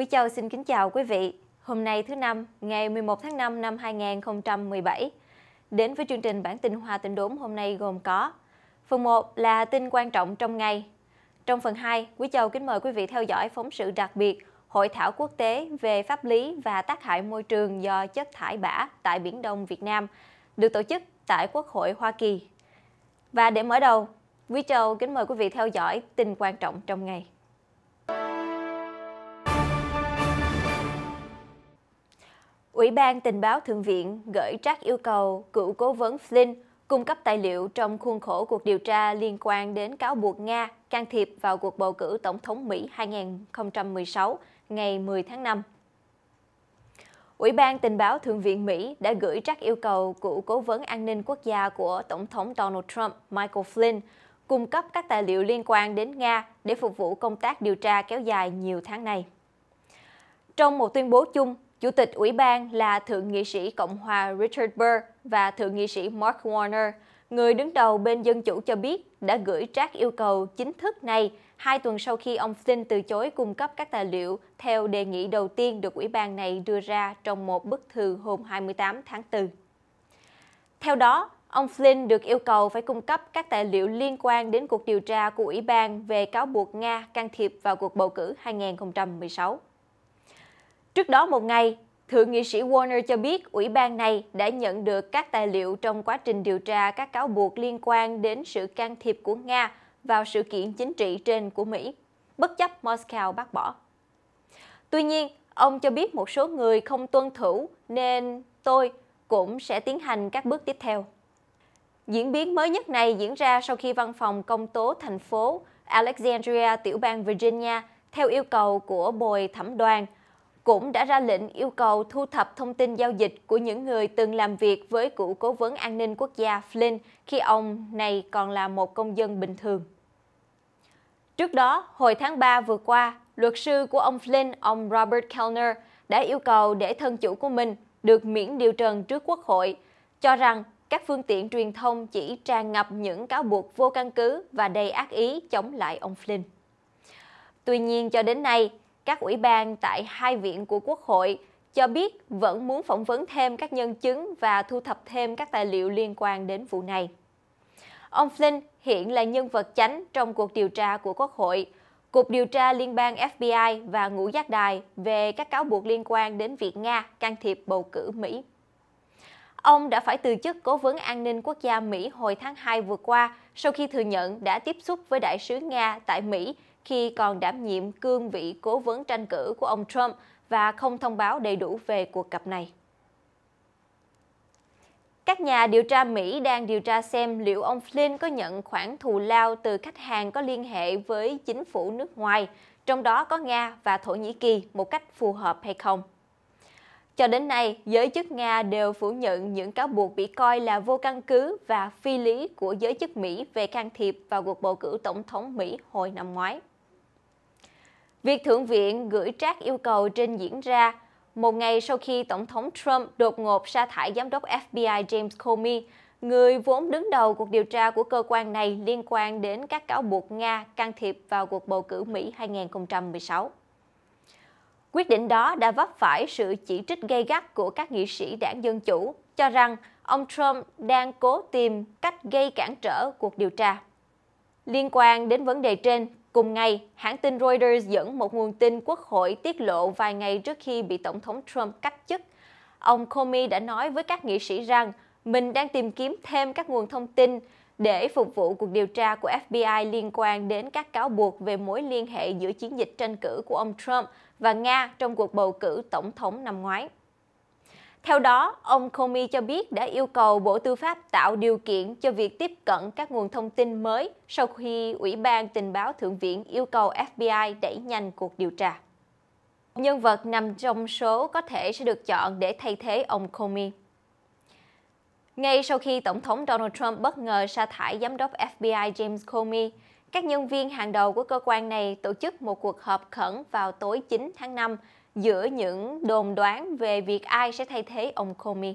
Quý Châu xin kính chào quý vị. Hôm nay thứ năm, ngày 11 tháng 5 năm 2017. Đến với chương trình bản tin Hoa Tin Đốm hôm nay gồm có Phần 1 là tin quan trọng trong ngày. Trong phần 2, Quý Châu kính mời quý vị theo dõi phóng sự đặc biệt Hội thảo quốc tế về pháp lý và tác hại môi trường do chất thải bã tại Biển Đông Việt Nam được tổ chức tại Quốc hội Hoa Kỳ. Và để mở đầu, Quý Châu kính mời quý vị theo dõi tin quan trọng trong ngày. Ủy ban Tình báo Thượng viện gửi trác yêu cầu cựu cố vấn Flynn cung cấp tài liệu trong khuôn khổ cuộc điều tra liên quan đến cáo buộc Nga can thiệp vào cuộc bầu cử Tổng thống Mỹ 2016 ngày 10 tháng 5. Ủy ban Tình báo Thượng viện Mỹ đã gửi trác yêu cầu cựu cố vấn an ninh quốc gia của Tổng thống Donald Trump Michael Flynn cung cấp các tài liệu liên quan đến Nga để phục vụ công tác điều tra kéo dài nhiều tháng này. Trong một tuyên bố chung, Chủ tịch ủy ban là Thượng nghị sĩ Cộng hòa Richard Burr và Thượng nghị sĩ Mark Warner. Người đứng đầu bên Dân Chủ cho biết đã gửi trác yêu cầu chính thức này hai tuần sau khi ông Flynn từ chối cung cấp các tài liệu theo đề nghị đầu tiên được ủy ban này đưa ra trong một bức thư hôm 28 tháng 4. Theo đó, ông Flynn được yêu cầu phải cung cấp các tài liệu liên quan đến cuộc điều tra của ủy ban về cáo buộc Nga can thiệp vào cuộc bầu cử 2016. Trước đó một ngày, Thượng nghị sĩ Warner cho biết ủy ban này đã nhận được các tài liệu trong quá trình điều tra các cáo buộc liên quan đến sự can thiệp của Nga vào sự kiện chính trị trên của Mỹ, bất chấp Moscow bác bỏ. Tuy nhiên, ông cho biết một số người không tuân thủ nên tôi cũng sẽ tiến hành các bước tiếp theo. Diễn biến mới nhất này diễn ra sau khi văn phòng công tố thành phố Alexandria, tiểu bang Virginia, theo yêu cầu của bồi thẩm đoàn – cũng đã ra lệnh yêu cầu thu thập thông tin giao dịch của những người từng làm việc với cựu cố vấn an ninh quốc gia Flynn khi ông này còn là một công dân bình thường. Trước đó, hồi tháng 3 vừa qua, luật sư của ông Flynn, ông Robert Kellner, đã yêu cầu để thân chủ của mình được miễn điều trần trước quốc hội, cho rằng các phương tiện truyền thông chỉ tràn ngập những cáo buộc vô căn cứ và đầy ác ý chống lại ông Flynn. Tuy nhiên cho đến nay, các ủy ban tại hai viện của Quốc hội cho biết vẫn muốn phỏng vấn thêm các nhân chứng và thu thập thêm các tài liệu liên quan đến vụ này. Ông Flynn hiện là nhân vật chánh trong cuộc điều tra của Quốc hội, Cục điều tra liên bang FBI và ngũ giác đài về các cáo buộc liên quan đến việc Nga can thiệp bầu cử Mỹ. Ông đã phải từ chức cố vấn an ninh quốc gia Mỹ hồi tháng 2 vừa qua sau khi thừa nhận đã tiếp xúc với đại sứ Nga tại Mỹ khi còn đảm nhiệm cương vị cố vấn tranh cử của ông Trump và không thông báo đầy đủ về cuộc gặp này. Các nhà điều tra Mỹ đang điều tra xem liệu ông Flynn có nhận khoản thù lao từ khách hàng có liên hệ với chính phủ nước ngoài, trong đó có Nga và Thổ Nhĩ Kỳ một cách phù hợp hay không. Cho đến nay, giới chức Nga đều phủ nhận những cáo buộc bị coi là vô căn cứ và phi lý của giới chức Mỹ về can thiệp vào cuộc bầu cử tổng thống Mỹ hồi năm ngoái. Việc Thượng viện gửi trác yêu cầu trên diễn ra một ngày sau khi Tổng thống Trump đột ngột sa thải Giám đốc FBI James Comey, người vốn đứng đầu cuộc điều tra của cơ quan này liên quan đến các cáo buộc Nga can thiệp vào cuộc bầu cử Mỹ 2016. Quyết định đó đã vấp phải sự chỉ trích gay gắt của các nghị sĩ đảng Dân Chủ, cho rằng ông Trump đang cố tìm cách gây cản trở cuộc điều tra. Liên quan đến vấn đề trên, cùng ngày, hãng tin Reuters dẫn một nguồn tin quốc hội tiết lộ vài ngày trước khi bị Tổng thống Trump cách chức. Ông Comey đã nói với các nghị sĩ rằng mình đang tìm kiếm thêm các nguồn thông tin để phục vụ cuộc điều tra của FBI liên quan đến các cáo buộc về mối liên hệ giữa chiến dịch tranh cử của ông Trump và Nga trong cuộc bầu cử tổng thống năm ngoái. Theo đó, ông Comey cho biết đã yêu cầu Bộ Tư pháp tạo điều kiện cho việc tiếp cận các nguồn thông tin mới sau khi Ủy ban Tình báo Thượng viện yêu cầu FBI đẩy nhanh cuộc điều tra. Nhân vật nằm trong số có thể sẽ được chọn để thay thế ông Comey. Ngay sau khi Tổng thống Donald Trump bất ngờ sa thải Giám đốc FBI James Comey, các nhân viên hàng đầu của cơ quan này tổ chức một cuộc họp khẩn vào tối 9 tháng 5 giữa những đồn đoán về việc ai sẽ thay thế ông Comey.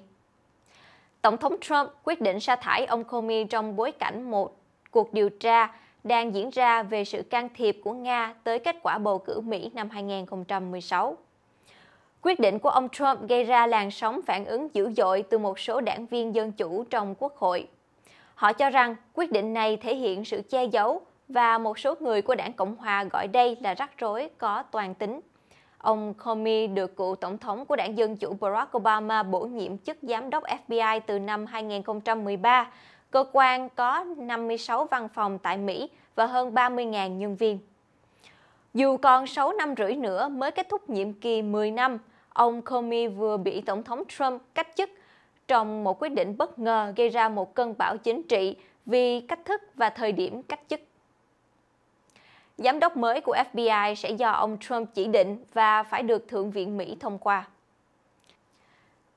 Tổng thống Trump quyết định sa thải ông Comey trong bối cảnh một cuộc điều tra đang diễn ra về sự can thiệp của Nga tới kết quả bầu cử Mỹ năm 2016. Quyết định của ông Trump gây ra làn sóng phản ứng dữ dội từ một số đảng viên dân chủ trong quốc hội. Họ cho rằng quyết định này thể hiện sự che giấu và một số người của đảng Cộng hòa gọi đây là rắc rối có toàn tính. Ông Comey được cựu tổng thống của đảng Dân chủ Barack Obama bổ nhiệm chức giám đốc FBI từ năm 2013, cơ quan có 56 văn phòng tại Mỹ và hơn 30.000 nhân viên. Dù còn 6 năm rưỡi nữa mới kết thúc nhiệm kỳ 10 năm, ông Comey vừa bị Tổng thống Trump cách chức trong một quyết định bất ngờ gây ra một cơn bão chính trị vì cách thức và thời điểm cách chức. Giám đốc mới của FBI sẽ do ông Trump chỉ định và phải được Thượng viện Mỹ thông qua.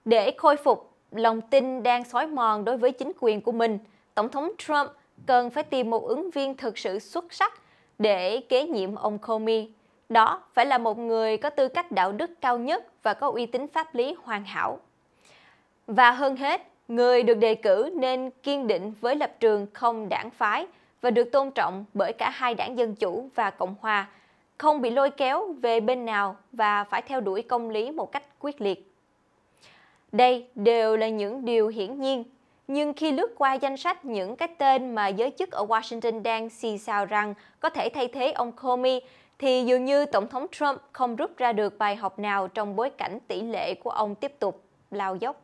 Để khôi phục lòng tin đang xói mòn đối với chính quyền của mình, Tổng thống Trump cần phải tìm một ứng viên thực sự xuất sắc để kế nhiệm ông Comey đó phải là một người có tư cách đạo đức cao nhất và có uy tín pháp lý hoàn hảo. Và hơn hết, người được đề cử nên kiên định với lập trường không đảng phái và được tôn trọng bởi cả hai đảng Dân Chủ và Cộng Hòa, không bị lôi kéo về bên nào và phải theo đuổi công lý một cách quyết liệt. Đây đều là những điều hiển nhiên, nhưng khi lướt qua danh sách những cái tên mà giới chức ở Washington đang xì xào rằng có thể thay thế ông Comey thì dường như Tổng thống Trump không rút ra được bài học nào trong bối cảnh tỷ lệ của ông tiếp tục lao dốc.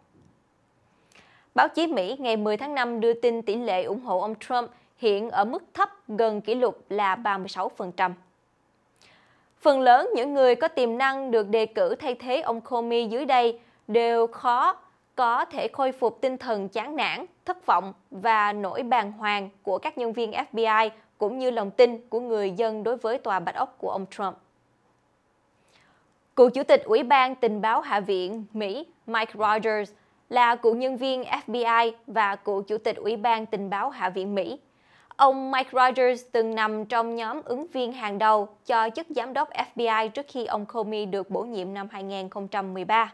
Báo chí Mỹ ngày 10 tháng 5 đưa tin tỷ lệ ủng hộ ông Trump hiện ở mức thấp gần kỷ lục là 36%. Phần lớn những người có tiềm năng được đề cử thay thế ông Comey dưới đây đều khó có thể khôi phục tinh thần chán nản, thất vọng và nỗi bàng hoàng của các nhân viên FBI cũng như lòng tin của người dân đối với tòa Bạch Ốc của ông Trump. Cựu Chủ tịch Ủy ban Tình báo Hạ viện Mỹ Mike Rogers là cựu nhân viên FBI và cựu Chủ tịch Ủy ban Tình báo Hạ viện Mỹ. Ông Mike Rogers từng nằm trong nhóm ứng viên hàng đầu cho chức giám đốc FBI trước khi ông Comey được bổ nhiệm năm 2013.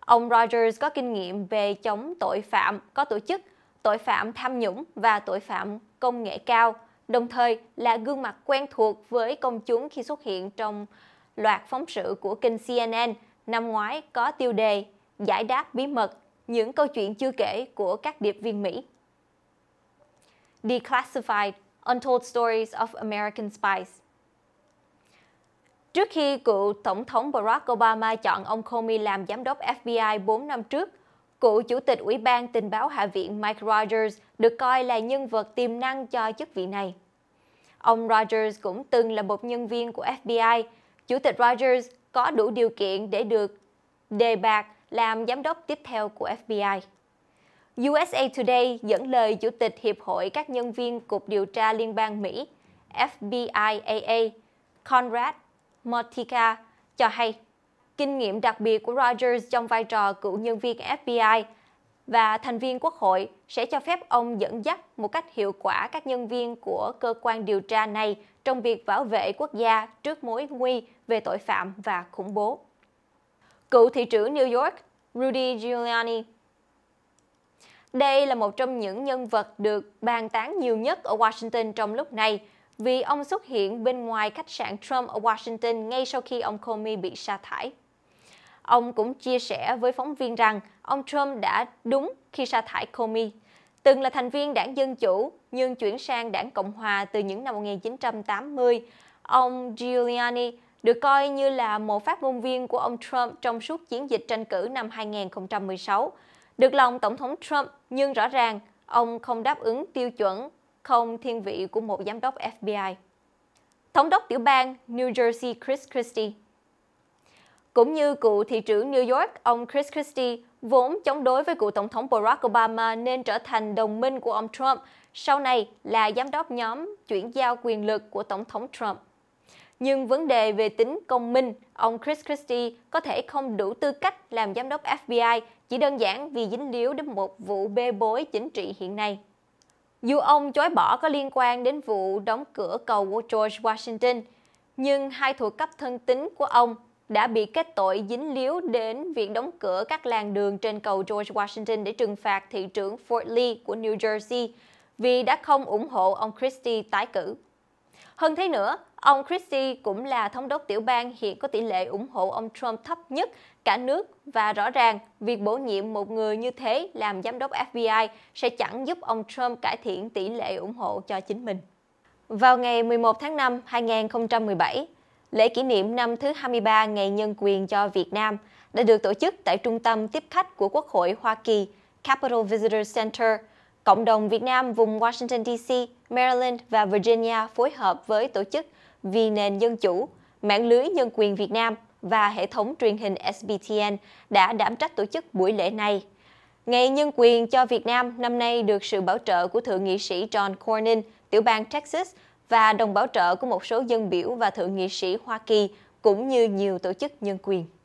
Ông Rogers có kinh nghiệm về chống tội phạm có tổ chức, tội phạm tham nhũng và tội phạm công nghệ cao – đồng thời là gương mặt quen thuộc với công chúng khi xuất hiện trong loạt phóng sự của kênh CNN năm ngoái có tiêu đề Giải đáp bí mật những câu chuyện chưa kể của các điệp viên Mỹ. Declassified Untold Stories of American Spies Trước khi cựu Tổng thống Barack Obama chọn ông Comey làm giám đốc FBI 4 năm trước, Cựu Chủ tịch Ủy ban Tình báo Hạ viện Mike Rogers được coi là nhân vật tiềm năng cho chức vị này. Ông Rogers cũng từng là một nhân viên của FBI. Chủ tịch Rogers có đủ điều kiện để được đề bạt làm giám đốc tiếp theo của FBI. USA Today dẫn lời Chủ tịch Hiệp hội các nhân viên Cục Điều tra Liên bang Mỹ, FBIAA, Conrad Mortica, cho hay kinh nghiệm đặc biệt của Rogers trong vai trò cựu nhân viên FBI và thành viên quốc hội sẽ cho phép ông dẫn dắt một cách hiệu quả các nhân viên của cơ quan điều tra này trong việc bảo vệ quốc gia trước mối nguy về tội phạm và khủng bố. Cựu thị trưởng New York Rudy Giuliani Đây là một trong những nhân vật được bàn tán nhiều nhất ở Washington trong lúc này vì ông xuất hiện bên ngoài khách sạn Trump ở Washington ngay sau khi ông Comey bị sa thải. Ông cũng chia sẻ với phóng viên rằng ông Trump đã đúng khi sa thải Comey, từng là thành viên đảng Dân Chủ nhưng chuyển sang đảng Cộng Hòa từ những năm 1980. Ông Giuliani được coi như là một phát ngôn viên của ông Trump trong suốt chiến dịch tranh cử năm 2016. Được lòng Tổng thống Trump, nhưng rõ ràng ông không đáp ứng tiêu chuẩn, không thiên vị của một giám đốc FBI. Thống đốc tiểu bang New Jersey Chris Christie cũng như cựu thị trưởng New York, ông Chris Christie, vốn chống đối với cựu Tổng thống Barack Obama nên trở thành đồng minh của ông Trump, sau này là giám đốc nhóm chuyển giao quyền lực của Tổng thống Trump. Nhưng vấn đề về tính công minh, ông Chris Christie có thể không đủ tư cách làm giám đốc FBI chỉ đơn giản vì dính líu đến một vụ bê bối chính trị hiện nay. Dù ông chối bỏ có liên quan đến vụ đóng cửa cầu của George Washington, nhưng hai thuộc cấp thân tín của ông đã bị kết tội dính líu đến việc đóng cửa các làng đường trên cầu George Washington để trừng phạt thị trưởng Fort Lee của New Jersey vì đã không ủng hộ ông Christie tái cử. Hơn thế nữa, ông Christie cũng là thống đốc tiểu bang hiện có tỷ lệ ủng hộ ông Trump thấp nhất cả nước và rõ ràng việc bổ nhiệm một người như thế làm giám đốc FBI sẽ chẳng giúp ông Trump cải thiện tỷ lệ ủng hộ cho chính mình. Vào ngày 11 tháng 5, 2017, Lễ kỷ niệm năm thứ 23 Ngày Nhân quyền cho Việt Nam đã được tổ chức tại Trung tâm Tiếp khách của Quốc hội Hoa Kỳ, Capital Visitor Center. Cộng đồng Việt Nam vùng Washington DC, Maryland và Virginia phối hợp với tổ chức Vì nền dân chủ, mạng lưới nhân quyền Việt Nam và hệ thống truyền hình SBTN đã đảm trách tổ chức buổi lễ này. Ngày Nhân quyền cho Việt Nam năm nay được sự bảo trợ của Thượng nghị sĩ John Cornyn, tiểu bang Texas và đồng bảo trợ của một số dân biểu và thượng nghị sĩ Hoa Kỳ cũng như nhiều tổ chức nhân quyền.